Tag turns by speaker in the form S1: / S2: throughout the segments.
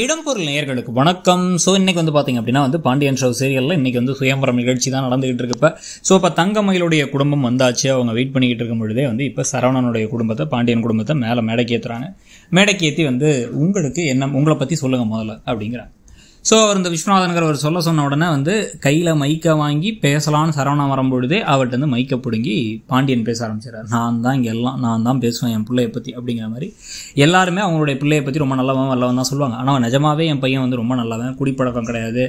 S1: இடம்பொருள் நேயர்களுக்கு வணக்கம் ஸோ இன்னைக்கு வந்து பார்த்திங்க அப்படின்னா வந்து பாண்டியன் ஷோ சீரியலில் இன்றைக்கி வந்து சுயம்பரம் நிகழ்ச்சி தான் நடந்துகிட்டு இருக்கப்ப ஸோ இப்போ தங்கமயிலுடைய குடும்பம் வந்தாச்சு அவங்க வெயிட் பண்ணிக்கிட்டு இருக்கும் பொழுதே வந்து இப்போ சரவணனுடைய குடும்பத்தை பாண்டியன் குடும்பத்தை மேலே மேடைக்கு ஏற்றுறாங்க மேடைக்கு ஏற்றி வந்து உங்களுக்கு என்ன உங்களை பற்றி சொல்லுங்கள் முதல்ல அப்படிங்கிறாங்க ஸோ அவர் இந்த விஸ்வநாதனுங்கிற அவர் சொல்ல சொன்ன உடனே வந்து கையில் மைக்கை வாங்கி பேசலான்னு சரவணம் வரும்பொழுதே அவர்கிட்ட வந்து மைக்கை பிடுங்கி பாண்டியன் பேச ஆரம்பிச்சிடார் நான் தான் இங்கே எல்லாம் நான் தான் பேசுவேன் என் பிள்ளையை பற்றி அப்படிங்கிற மாதிரி எல்லாருமே அவங்களுடைய பிள்ளையை பற்றி ரொம்ப நல்லவன் வல்லவன் தான் சொல்லுவாங்க ஆனால் நிஜமாவே என் பையன் வந்து ரொம்ப நல்லவன் குடிப்பழக்கம் கிடையாது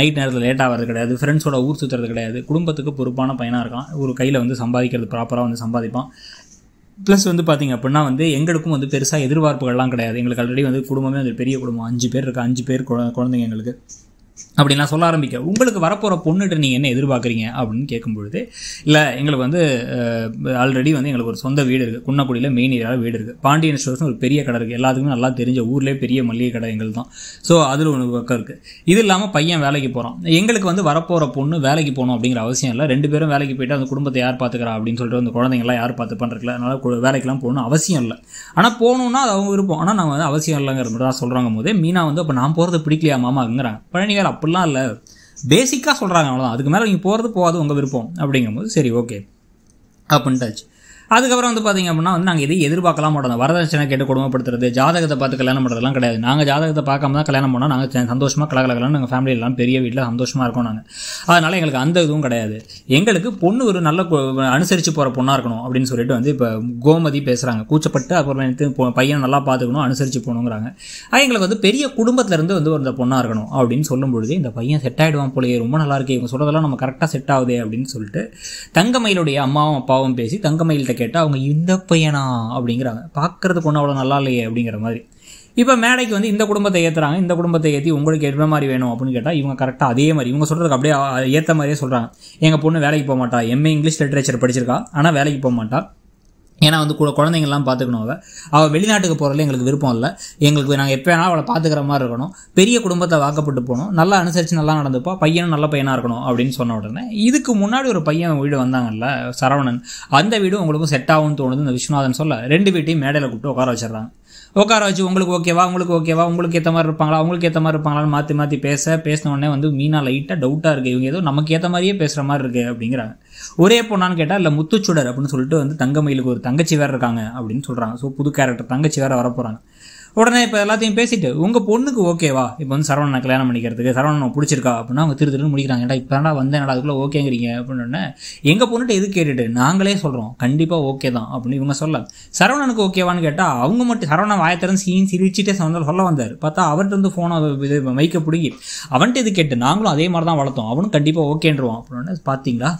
S1: நைட் நேரத்தில் லேட்டாக வர்றது கிடையாது ஃப்ரெண்ட்ஸோட ஊர் சுற்றுறது கிடையாது குடும்பத்துக்கு பொறுப்பான பையனாக இருக்கான் ஒரு கையில் வந்து சம்பாதிக்கிறது ப்ராப்பராக வந்து சம்பாதிப்பான் ப்ளஸ் வந்து பார்த்திங்க அப்படின்னா வந்து எங்களுக்கும் வந்து பெருசாக எதிர்பார்ப்புகள்லாம் கிடையாது எங்களுக்கு ஆல்ரெடி வந்து குடும்பமே வந்து பெரிய குடும்பம் அஞ்சு பேர் இருக்குது அஞ்சு பேர் குழந்தைங்க எங்களுக்கு அப்படின்லாம் சொல்ல ஆரம்பிக்க உங்களுக்கு வரப்போகிற பொண்ணுகிட்ட நீங்கள் என்ன எதிர்பார்க்குறீங்க அப்படின்னு கேட்கும்பொழுது இல்லை எங்களுக்கு வந்து ஆல்ரெடி வந்து எங்களுக்கு ஒரு சொந்த வீடு இருக்குது குன்னக்குடியில் மெயின் ஏரியாவில் வீடு இருக்குது பாண்டியன் ஸ்டோர்ஸ் ஒரு பெரிய கடை இருக்குது எல்லாத்துக்குமே நல்லா தெரிஞ்ச ஊர்லேயே பெரிய மளிகை கடை எங்களுக்கு தான் ஸோ அதில் ஒன்று பக்கம் இருக்குது இது இல்லாமல் பையன் வேலைக்கு போகிறான் எங்களுக்கு வந்து வரப்போகிற பொண்ணு வேலைக்கு போகணும் அப்படிங்கிற அவசியம் இல்லை ரெண்டு பேரும் வேலைக்கு போயிட்டு அந்த குடும்பத்தை யார் பார்த்துக்கிறா அப்படின்னு சொல்லிட்டு அந்த குழந்தைங்களாம் யார் பார்த்து பண்ணுறதுல அதனால் வேலைக்கெலாம் போகணும் அவசியம் இல்லை ஆனால் போகணுன்னா அது அவங்க விருப்பம் ஆனால் நாங்கள் வந்து அவசியம் இல்லைங்கிற மட்டும் தான் சொல்கிறாங்க போதே மீனா வந்து அப்போ நான் போகிறது பிடிக்கலையா மாமாங்கிறாங்க பழனிகள் அப்படிலாம் இல்லை பேசிக்காக சொல்கிறாங்க அவ்வளோதான் அதுக்கு மேலே நீங்கள் போகிறது போகாது உங்கள் விருப்பம் அப்படிங்கும்போது சரி ஓகே அப்படின்ட்டாச்சு அதுக்கப்புறம் வந்து பார்த்திங்க அப்படின்னா வந்து நாங்கள் எதையும் எதிர்பார்க்கலாம் மாட்டோம் வரதட்சணை கேட்டு குடும்பப்படுத்துறது ஜாதகத்தை பார்த்து கல்யாணம் பண்ணுறதுலாம் கிடையாது நாங்கள் ஜாதகத்தை பார்க்காம தான் கல்யாணம் பண்ணோம் நாங்கள் சந்தோஷமாக கலகலகலாம் நாங்கள் ஃபேமிலி எல்லாம் பெரிய வீட்டில் சந்தோஷமாக இருக்கோம் நாங்கள் அதனால் எங்களுக்கு அந்த இதுவும் கிடையாது எங்களுக்கு பொண்ணு ஒரு நல்ல அனுசரித்து போகிற பொண்ணாக இருக்கணும் அப்படின்னு சொல்லிட்டு வந்து இப்போ கோமதி பேசுகிறாங்க கூச்சப்பட்டு அப்புறம் பையனை நல்லா பார்த்துக்கணும் அனுசரித்து போகணுங்கிறாங்க எங்களுக்கு வந்து பெரிய குடும்பத்திலேருந்து வந்து ஒரு பொண்ணாக இருக்கணும் அப்படின்னு சொல்லும்பொழுது இந்த பையன் செட் ஆகிடுவான் போலயே ரொம்ப நல்லா இருக்கு இவங்க சொல்கிறதெல்லாம் நம்ம கரெக்டாக செட் ஆகுது அப்படின்னு சொல்லிட்டு தங்கமயிலுடைய அம்மாவும் அப்பாவும் பேசி தங்கமயில்கிட்ட கேட்டால் அவங்க இந்த பையனா அப்படிங்கிறாங்க பார்க்குறதுக்கு ஒன்றும் அவ்வளோ நல்லா இல்லையே அப்படிங்கிற மாதிரி இப்போ மேடைக்கு வந்து இந்த குடும்பத்தை ஏற்றுறாங்க இந்த குடும்பத்தை ஏற்றி உங்களுக்கு என்ன மாதிரி வேணும் அப்படின்னு கேட்டால் இவங்க கரெக்டாக அதே மாதிரி இவங்க சொல்கிறதுக்கு அப்படியே ஏற்ற மாதிரியே சொல்கிறாங்க எங்கள் பொண்ணு வேலைக்கு போக மாட்டா எம்ஏ இங்கிலீஷ் லிட்ரேச்சர் படிச்சிருக்கா ஆனால் வேலைக்கு போக மாட்டா ஏன்னா வந்து கூட குழந்தைங்கள்லாம் பார்த்துக்கணும் அவள் அவள் வெளிநாட்டுக்கு போகிறதுல எங்களுக்கு விருப்பம் இல்லை எங்களுக்கு நாங்கள் எப்போ வேணாலும் அவளை பார்த்துக்கிற மாதிரி இருக்கணும் பெரிய குடும்பத்தை வாக்கப்பட்டு போகணும் நல்லா அனுசரித்து நல்லா நடந்துப்பா பையனும் நல்ல பையனாக இருக்கணும் அப்படின்னு சொன்ன உடனே இதுக்கு முன்னாடி ஒரு பையன் வீடு வந்தாங்கல்ல சரவணன் அந்த வீடும் உங்களுக்கும் செட் ஆகும்னு தோணுது இந்த விஸ்வநாதன் சொல்ல ரெண்டு வீட்டையும் மேடையில் கூப்பிட்டு உட்கார வச்சிடறாங்க உட்கார வச்சு உங்களுக்கு ஓகேவா உங்களுக்கு ஓகேவா உங்களுக்கு ஏற்ற மாதிரி இருப்பாங்களா அவங்களுக்கு ஏற்ற மாதிரி இருப்பாங்களான்னு மாற்றி மாற்றி பேச பேசின உடனே வந்து மீனா லைட்டாக டவுட்டாக இருக்குது இவங்க ஏதோ நமக்கு ஏற்ற மாதிரியே பேசுகிற மாதிரி இருக்குது அப்படிங்கிறாங்க ஒரே பொண்ணான்னு கேட்டால் இல்லை முத்துச்சுடர் அப்படின்னு சொல்லிட்டு வந்து தங்கமயிலுக்கு ஒரு தங்கச்சி வேறு இருக்காங்க அப்படின்னு சொல்கிறாங்க ஸோ புது கேரக்டர் தங்கச்சி வேறு வரப்போகிறாங்க உடனே இப்போ எல்லாத்தையும் பேசிட்டு உங்கள் பொண்ணுக்கு ஓகேவா இப்போ வந்து சரவணனை கல்யாணம் பண்ணிக்கிறதுக்கு சரவணன் பிடிச்சிருக்கா அப்படின்னா அவங்க திரு திருன்னு முடிக்கிறாங்க இப்போ வந்தேன் நல்லா அதுக்குள்ளே ஓகேங்கிறீங்க அப்படின்னு எங்கள் பொண்ணுகிட்ட எது கேட்டுட்டு நாங்களே சொல்கிறோம் கண்டிப்பாக ஓகே தான் அப்படின்னு இவங்க சொல்ல சரவணனுக்கு ஓகேவான்னு கேட்டால் அவங்க மட்டும் சரவண வாயத்திறன் சீன் சிரிச்சுட்டே சொந்த சொல்ல வந்தார் பார்த்தா அவர்கிட்ட வந்து ஃபோனை இது மைக்க பிடுங்கி அவன்கிட்ட இது கேட்டு நாங்களும் அதே மாதிரி தான் வளர்த்தோம் அவனும் கண்டிப்பாக ஓகேன்றவான் அப்படின்னு பார்த்தீங்களா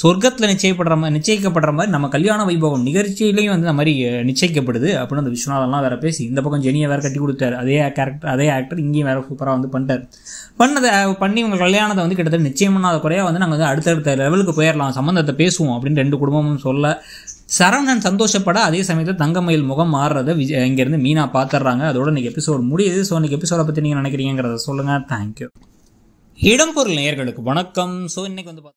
S1: சொர்க்கத்தில் நிச்சயப்படுற மாதிரி நிச்சயிக்கப்படுற மாதிரி நம்ம கல்யாண வைபவம் நிகழ்ச்சியிலையும் வந்து அந்த மாதிரி நிச்சயிக்கப்படுது அப்படின்னு அந்த விஸ்வநாதன்லாம் வேறு பேசி இந்த பக்கம் ஜெனியை வேறு கட்டி கொடுத்தாரு அதே கேரக்டர் அதே ஆக்டர் இங்கேயும் வேறு சூப்பராக வந்து பண்ணிட்டார் பண்ணதை பண்ணி உங்கள் கல்யாணத்தை வந்து கிட்டத்தட்ட நிச்சயம் பண்ணாத குறையாக வந்து நாங்கள் வந்து அடுத்தடுத்த லெவலுக்கு போயிடலாம் சம்மந்தத்தை பேசுவோம் அப்படின்னு ரெண்டு குடும்பமும் சொல்ல சரவணன் சந்தோஷப்பட அதே சமயத்தில் தங்கமயில் முகம் மாறுறதை விஜ இங்கேருந்து மீனா பார்த்துட்றாங்க அதோட இன்றைக்கி எபிசோடு முடியுது ஸோ இன்றைக்கி எபிசோடை பற்றி நீங்கள் நினைக்கிறீங்கிறத சொல்லுங்கள் தேங்க்யூ இடம்பொருள் நேயர்களுக்கு வணக்கம் ஸோ இன்றைக்கி வந்து